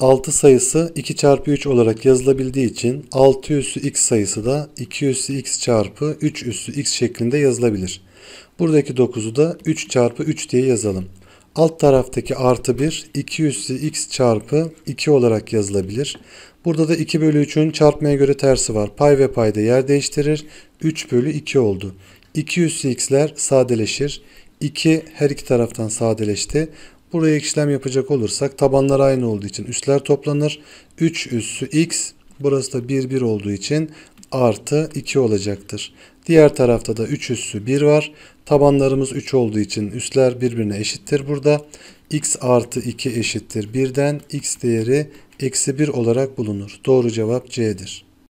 6 sayısı 2 çarpı 3 olarak yazılabildiği için 6 üssü x sayısı da 2 üssü x çarpı 3 üssü x şeklinde yazılabilir. Buradaki 9'u da 3 çarpı 3 diye yazalım. Alt taraftaki artı 1 2 üssü x çarpı 2 olarak yazılabilir. Burada da 2 bölü 3'ün çarpmaya göre tersi var. Pay ve payda yer değiştirir. 3 bölü 2 oldu. 2 üssü x'ler sadeleşir. 2 her iki taraftan sadeleşti. Buraya işlem yapacak olursak tabanlar aynı olduğu için üstler toplanır. 3 üssü x burası da 1 1 olduğu için artı 2 olacaktır. Diğer tarafta da 3 üssü 1 var. Tabanlarımız 3 olduğu için üstler birbirine eşittir burada. x artı 2 eşittir 1'den x değeri eksi 1 olarak bulunur. Doğru cevap C'dir.